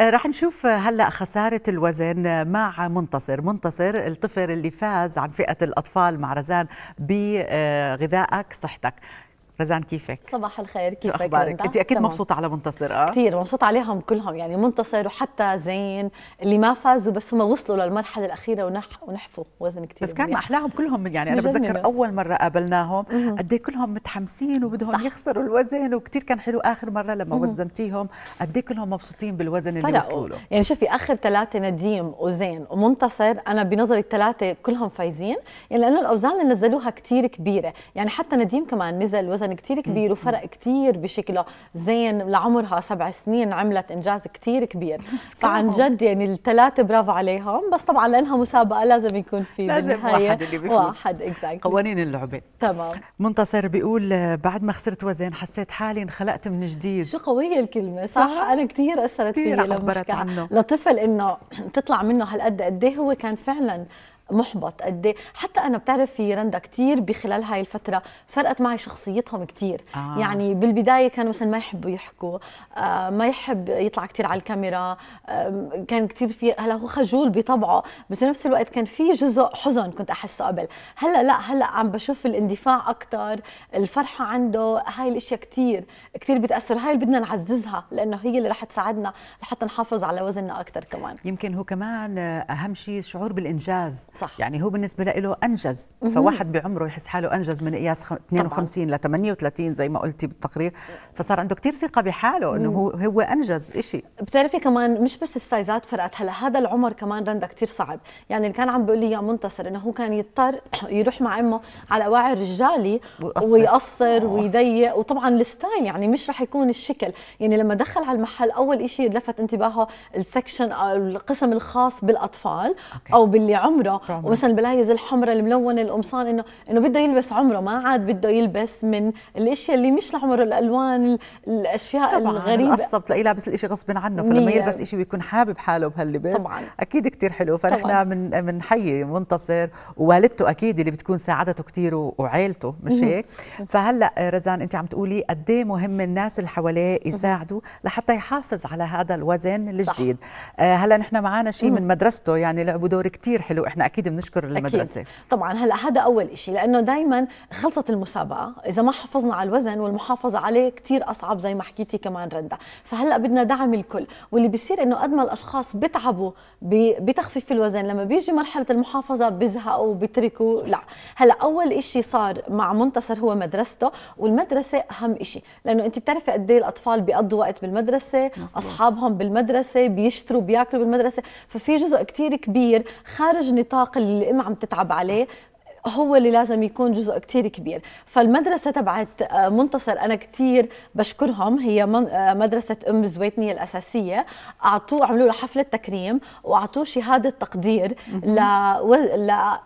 رح نشوف هلا خساره الوزن مع منتصر، منتصر الطفل اللي فاز عن فئه الاطفال مع رزان بغذائك صحتك، رزان كيفك؟ صباح الخير كيفك؟ شو اخبارك؟ انت اكيد تمام. مبسوطه على منتصر اه؟ كثير مبسوطه عليهم كلهم يعني منتصر وحتى زين اللي ما فازوا بس هم وصلوا للمرحله الاخيره ونح ونحفوا وزن كثير بس كان منيح. احلاهم كلهم يعني انا بتذكر اول مره قابلناهم قد ايه كلهم متحمسين وبدهم صح. يخسروا الوزن وكثير كان حلو اخر مره لما مم. وزنتيهم قد ايه كلهم مبسوطين بالوزن اللي وصلوا له يعني شوفي اخر ثلاثه نديم وزين ومنتصر انا بنظري الثلاثه كلهم فايزين يعني لانه الاوزان اللي نزلوها كثير كبيره يعني حتى نديم كمان نزل وزن وزن كتير كبير وفرق كتير بشكله زين لعمرها سبع سنين عملت انجاز كتير كبير فعن جد يعني الثلاثه برافو عليهم بس طبعا لانها مسابقه لازم يكون في لازم بالنهايه واحد اللي بيفوز واحد exactly. قوانين اللعبه تمام منتصر بيقول بعد ما خسرت وزن حسيت حالي انخلقت من جديد شو قويه الكلمه صح, صح؟ انا كثير اثرت فيني لما عنه لطفل انه تطلع منه هالقد قد ايه هو كان فعلا محبط قد إيه. حتى انا بتعرف في رندا كثير بخلال هاي الفتره فرقت معي شخصيتهم كثير آه. يعني بالبدايه كانوا مثلا ما يحبوا يحكوا آه ما يحب يطلع كثير على الكاميرا آه كان كثير في هلا هو خجول بطبعه بس بنفس الوقت كان في جزء حزن كنت احسه قبل هلا لا هلا عم بشوف الاندفاع اكثر الفرحه عنده هاي الاشياء كثير كثير بتاثر هاي اللي بدنا نعززها لانه هي اللي رح تساعدنا لحتى نحافظ على وزننا اكثر كمان يمكن هو كمان اهم شيء الشعور بالانجاز صح. يعني هو بالنسبه له انجز مم. فواحد بعمره يحس حاله انجز من قياس 52 ل 38 زي ما قلتي بالتقرير فصار عنده كثير ثقه بحاله انه هو هو انجز شيء بتعرفي كمان مش بس السايزات فرقت هلا هذا العمر كمان رندا كثير صعب يعني اللي كان عم بيقول لي يا منتصر انه هو كان يضطر يروح مع امه على واعي رجالي ويقصر, ويقصر ويضيق وطبعا الستايل يعني مش رح يكون الشكل يعني لما دخل على المحل اول شيء لفت انتباهه السكشن او القسم الخاص بالاطفال أوكي. او باللي عمره ومثلا البلايز الحمراء الملونه القمصان انه انه بده يلبس عمره ما عاد بده يلبس من الاشياء اللي مش لعمره الالوان الاشياء طبعاً الغريبه قصه بتلاقيه لابس الاشي غصب عنه فلما يلبس شيء بيكون حابب حاله بهاللبس طبعا اكيد كثير حلو فنحن من بنحيي منتصر ووالدته اكيد اللي بتكون ساعدته كثير وعيلته مش هيك فهلا رزان انت عم تقولي قد ايه مهم الناس اللي حواليه يساعدوا لحتى يحافظ على هذا الوزن الجديد آه هلا نحن معنا شيء من مدرسته يعني لعبوا دور كثير حلو احنا اكيد بنشكر المدرسه أكيد. طبعا هلا هذا اول شيء لانه دائما خلصت المسابقه اذا ما حافظنا على الوزن والمحافظه عليه كثير اصعب زي ما حكيتي كمان رندا فهلا بدنا دعم الكل واللي بيصير انه قد ما الاشخاص بتعبوا بتخفيف الوزن لما بيجي مرحله المحافظه بيزهقوا بيتركوا لا هلا اول شيء صار مع منتصر هو مدرسته والمدرسه اهم شيء لانه انت بتعرفي قد ايه الاطفال بيقضوا وقت بالمدرسه مصبوط. اصحابهم بالمدرسه بيشتروا بياكلوا بالمدرسه ففي جزء كثير كبير خارج نطاق الارهاق اللي الام عم تتعب عليه هو اللي لازم يكون جزء كتير كبير فالمدرسة تبعت آه، منتصر أنا كتير بشكرهم هي آه، مدرسة أم زويتني الأساسية أعطوه عملوا له حفلة تكريم وأعطوه شهادة تقدير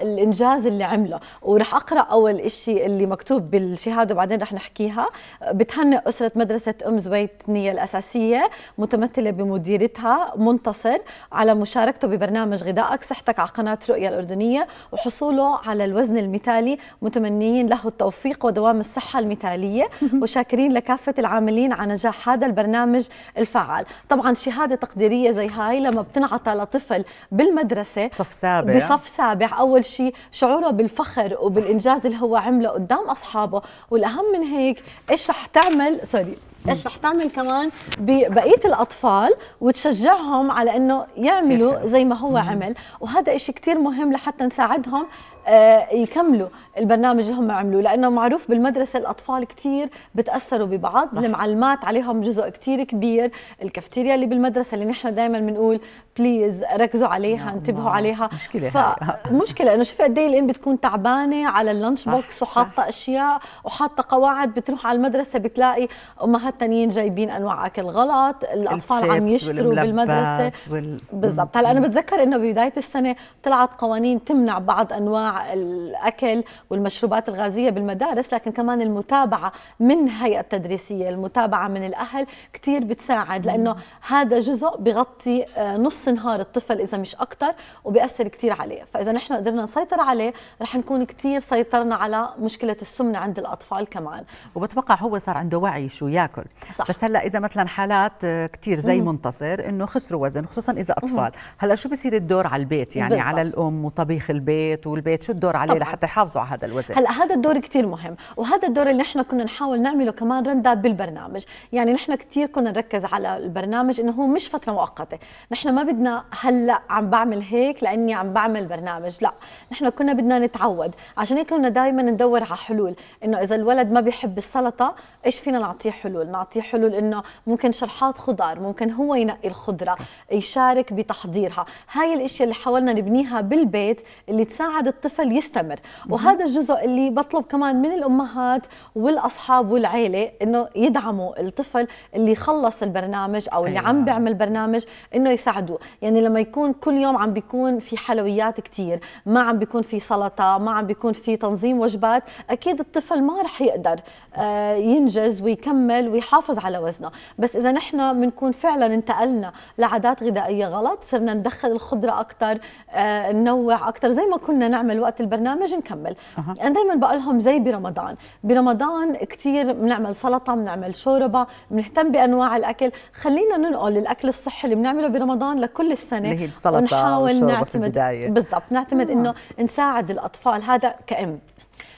للإنجاز اللي عمله ورح أقرأ أول إشي اللي مكتوب بالشهادة وبعدين رح نحكيها بتهنئ أسرة مدرسة أم زويتني الأساسية متمثلة بمديرتها منتصر على مشاركته ببرنامج غذائك صحتك على قناة رؤية الأردنية وحصوله على الوزن الوزن المثالي متمنيين له التوفيق ودوام الصحة المثالية وشاكرين لكافة العاملين على نجاح هذا البرنامج الفعال طبعا شهادة تقديرية زي هاي لما بتنعطى لطفل بالمدرسة صف سابع بصف سابع أول شيء شعوره بالفخر وبالإنجاز اللي هو عمله قدام أصحابه والأهم من هيك إيش رح تعمل سوري ايش رح تعمل كمان ببقيه الاطفال وتشجعهم على انه يعملوا زي ما هو عمل وهذا إشي كثير مهم لحتى نساعدهم آه، يكملوا البرنامج اللي هم عملوه لانه معروف بالمدرسه الاطفال كثير بتاثروا ببعض صح. المعلمات عليهم جزء كثير كبير الكافتيريا اللي بالمدرسه اللي نحن دائما بنقول بليز ركزوا عليها نعم، انتبهوا نعم. عليها مشكله فمشكله انه شوفي قد ايه الام بتكون تعبانه على اللانش بوكس وحاطه اشياء وحاطه قواعد بتروح على المدرسه بتلاقي امهات ثانيين جايبين انواع اكل غلط الاطفال عم يشتروا بالمدرسه وال... بالضبط هلا انا بتذكر انه ببدايه السنه طلعت قوانين تمنع بعض انواع الاكل والمشروبات الغازيه بالمدارس لكن كمان المتابعه من هيئه تدريسيه المتابعه من الاهل كثير بتساعد لانه هذا جزء بغطي آه، نص نهار الطفل اذا مش اكثر وبياثر كثير عليه فاذا نحن قدرنا نسيطر عليه رح نكون كثير سيطرنا على مشكله السمنه عند الاطفال كمان وبتوقع هو صار عنده وعي شو ياكل صح. بس هلا اذا مثلا حالات آه، كثير زي منتصر انه خسروا وزن خصوصا اذا اطفال هلا شو بصير الدور على البيت يعني بالضبط. على الام وطبيخ البيت والبيت شو الدور عليه طبعاً. لحتى يحافظوا على هذا الوزن هلا هذا الدور كثير مهم وهذا الدور اللي نحن كنا نحاول نعمله كمان رندا بالبرنامج يعني نحن كثير كنا نركز على البرنامج انه هو مش فتره مؤقته نحن ما بدنا هلا عم بعمل هيك لاني عم بعمل برنامج لا نحن كنا بدنا نتعود عشان هيك كنا دائما ندور على حلول انه اذا الولد ما بيحب السلطه ايش فينا نعطيه حلول نعطيه حلول انه ممكن شرحات خضار ممكن هو ينقي الخضره يشارك بتحضيرها هاي الاشياء اللي حاولنا نبنيها بالبيت اللي تساعد الطفل الطفل يستمر وهذا الجزء اللي بطلب كمان من الامهات والاصحاب والعيله انه يدعموا الطفل اللي خلص البرنامج او اللي أيوة. عم بيعمل برنامج انه يساعدوه يعني لما يكون كل يوم عم بيكون في حلويات كثير ما عم بيكون في سلطه ما عم بيكون في تنظيم وجبات اكيد الطفل ما رح يقدر آه ينجز ويكمل ويحافظ على وزنه بس اذا نحن بنكون فعلا انتقلنا لعادات غذائيه غلط صرنا ندخل الخضره اكثر آه ننوع اكثر زي ما كنا نعمل يكمل وقت البرنامج نكمل أه. انا دائما بقول لهم زي برمضان برمضان كثير بنعمل سلطه بنعمل شوربه بنهتم بانواع الاكل خلينا ننقل الاكل الصحي اللي بنعمله برمضان لكل السنه اللي هي السلطه ونحاول نعتمد بالضبط نعتمد آه. انه نساعد الاطفال هذا كأم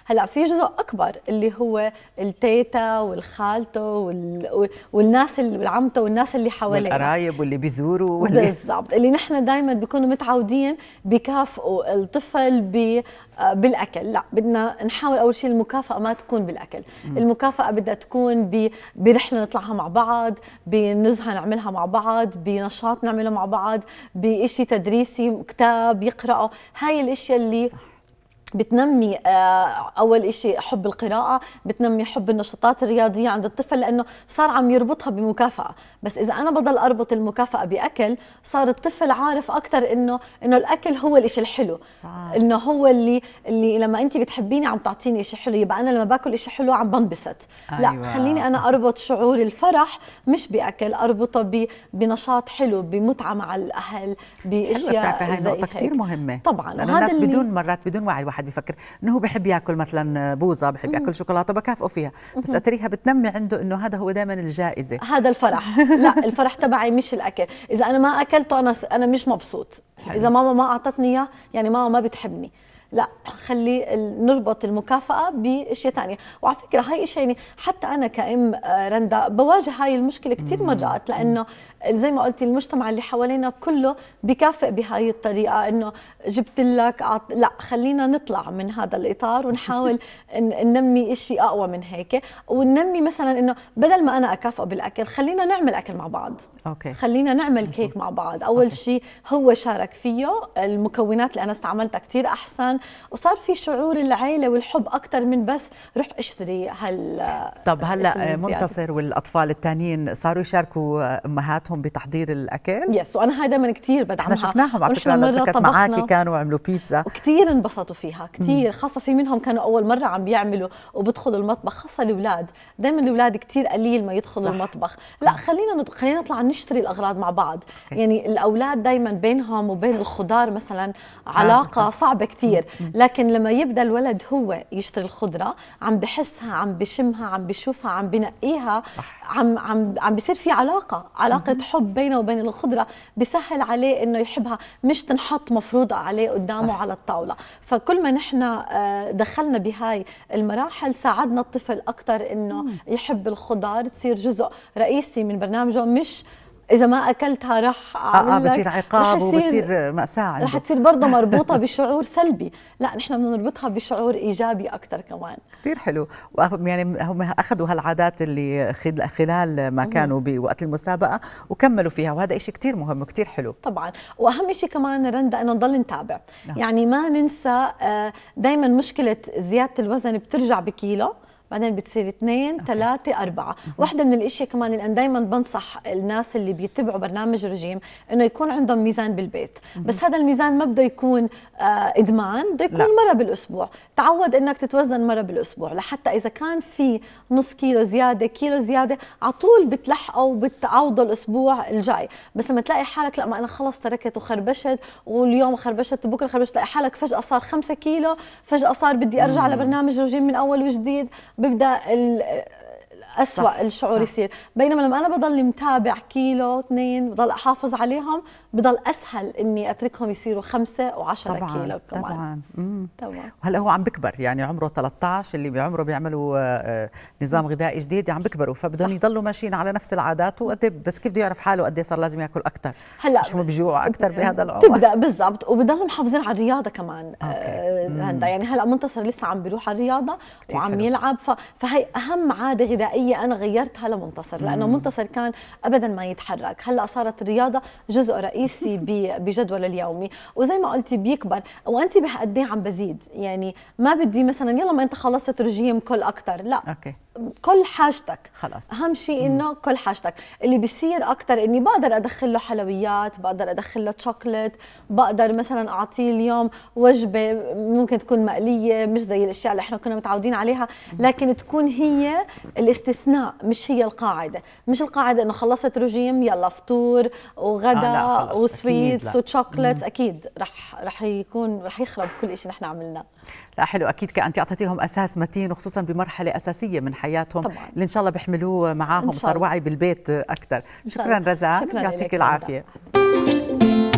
هلا في جزء اكبر اللي هو التيتا والخالته وال... والناس اللي عمته والناس اللي حواليه القرايب واللي بيزوروا واللي... بالضبط اللي نحن دائما بيكونوا متعودين بكافئوا الطفل ب... بالاكل لا بدنا نحاول اول شيء المكافاه ما تكون بالاكل م. المكافاه بدها تكون ب... برحله نطلعها مع بعض بنزهه نعملها مع بعض بنشاط نعمله مع بعض بشيء تدريسي كتاب يقراه هاي الاشياء اللي صح. بتنمي آه، اول شيء حب القراءه بتنمي حب النشاطات الرياضيه عند الطفل لانه صار عم يربطها بمكافاه بس اذا انا بضل اربط المكافاه باكل صار الطفل عارف اكثر انه انه الاكل هو الشيء الحلو صح. انه هو اللي اللي لما انت بتحبيني عم تعطيني شيء حلو يبقى انا لما باكل شيء حلو عم بنبسط أيوة. لا خليني انا اربط شعور الفرح مش باكل اربطه بنشاط حلو بمتعه مع الاهل باشياء بتعرفي هاي نقطه كثير مهمه طبعا لانه الناس بدون مرات بدون وعي حد يفكر انه هو بحب ياكل مثلا بوزه بحب ياكل شوكولاته بكافئه فيها بس اتريها بتنمي عنده انه هذا هو دائما الجائزه هذا الفرح لا الفرح تبعي مش الاكل اذا انا ما اكلته انا انا مش مبسوط حلو. اذا ماما ما اعطتني اياه يعني ماما ما بتحبني لا خلي نربط المكافأة بأشياء ثاني وعلى فكرة هاي إشي يعني حتى أنا كأم آه، رندا بواجه هاي المشكلة كثير مرات لأنه زي ما قلتي المجتمع اللي حوالينا كله بكافئ بهاي الطريقة إنه جبت لك عط... لا خلينا نطلع من هذا الإطار ونحاول ننمي إشي أقوى من هيك وننمي مثلا إنه بدل ما أنا أكافئه بالأكل خلينا نعمل أكل مع بعض أوكي. خلينا نعمل كيك مع بعض أول شيء هو شارك فيه المكونات اللي أنا استعملتها كثير أحسن وصار في شعور العائله والحب اكثر من بس روح اشتري هال طب هلا منتصر والاطفال الثانيين صاروا يشاركوا امهاتهم بتحضير الاكل يس وانا هاي دائما كثير بدعمها احنا شفناهم على فكره لما كانت كانوا عملوا بيتزا وكثير انبسطوا فيها كثير خاصه في منهم كانوا اول مره عم بيعملوا وبدخلوا المطبخ خاصه الاولاد دائما الاولاد كثير قليل ما يدخلوا صح. المطبخ لا خلينا ند... خلينا نطلع نشتري الاغراض مع بعض يعني الاولاد دائما بينهم وبين الخضار مثلا علاقه صعبه كثير لكن لما يبدا الولد هو يشتري الخضره عم بحسها عم بشمها عم بشوفها عم بنقيها صح. عم عم عم بصير في علاقه علاقه مم. حب بينه وبين الخضره بسهل عليه انه يحبها مش تنحط مفروضه عليه قدامه صح. على الطاوله فكل ما نحن آه، دخلنا بهاي المراحل ساعدنا الطفل اكثر انه يحب الخضار تصير جزء رئيسي من برنامجه مش اذا ما اكلتها رح اه, آه بصير عقاب وبتصير ماساه رح تصير برضه مربوطه بشعور سلبي لا نحن بدنا نربطها بشعور ايجابي اكثر كمان كثير حلو يعني هم اخذوا هالعادات اللي خلال ما كانوا بوقت المسابقه وكملوا فيها وهذا شيء كثير مهم وكثير حلو طبعا واهم شيء كمان رندا انه نضل نتابع آه. يعني ما ننسى آه، دائما مشكله زياده الوزن بترجع بكيلو بعدين بتصير اثنين ثلاثة أربعة واحدة من الأشياء كمان اللي أنا دايما بنصح الناس اللي بيتبعوا برنامج رجيم إنه يكون عندهم ميزان بالبيت بس هذا الميزان ما بده يكون آه إدمان بده يكون لا. مرة بالأسبوع تعود إنك تتوزن مرة بالأسبوع لحتى إذا كان في نص كيلو زيادة كيلو زيادة على طول بتلحقه وبتعوضه الأسبوع الجاي بس لما تلاقي حالك لا ما أنا خلص تركت وخربشت واليوم خربشت وبكرة خربشت تلاقي حالك فجأة صار خمسة كيلو فجأة صار بدي أرجع مم. لبرنامج رجيم من أول وجديد ببدا أسوأ صح. الشعور صح. يصير بينما لما أنا بضل متابع كيلو اثنين بضل أحافظ عليهم بضل أسهل إني أتركهم يصيروا خمسة وعشرة طبعاً. كيلو كمان طبعا مم. طبعا هلأ هو عم بكبر يعني عمره 13 اللي بعمره بيعملوا آه، آه، نظام غذائي جديد عم بكبروا فبدهم يضلوا ماشيين على نفس العادات وقد بس كيف بده يعرف حاله قد صار لازم ياكل اكثر هلا شو بيجوع اكثر بهذا العمر تبدا بالضبط وبضلوا محافظين على الرياضه كمان آه يعني هلا منتصر لسه عم بيروح على الرياضه وعم حلو. يلعب فهي اهم عاده غذائيه الحقيقه انا غيرتها لمنتصر لانه منتصر كان ابدا ما يتحرك هلا صارت الرياضه جزء رئيسي بجدول اليومي وزي ما قلتي بيكبر وانت قد ايه عم بزيد يعني ما بدي مثلا يلا ما انت خلصت رجيم كل اكثر لا أوكي. كل حاجتك خلاص اهم شيء انه كل حاجتك اللي بيصير اكثر اني بقدر ادخل له حلويات بقدر ادخل له شوكليت بقدر مثلا اعطيه اليوم وجبه ممكن تكون مقليه مش زي الاشياء اللي احنا كنا متعودين عليها لكن تكون هي الاستثناء مش هي القاعده مش القاعده انه خلصت رجيم يلا فطور وغدا آه وسويتس وشوكليتس اكيد رح رح يكون رح يخرب كل شيء نحن عملناه لا حلو اكيد انت اعطيتيهم اساس متين وخصوصا بمرحله اساسيه من حياتهم طبعا. اللي ان شاء الله بيحملوه معاهم وصار وعي بالبيت اكثر شكرا رزان يعطيك العافيه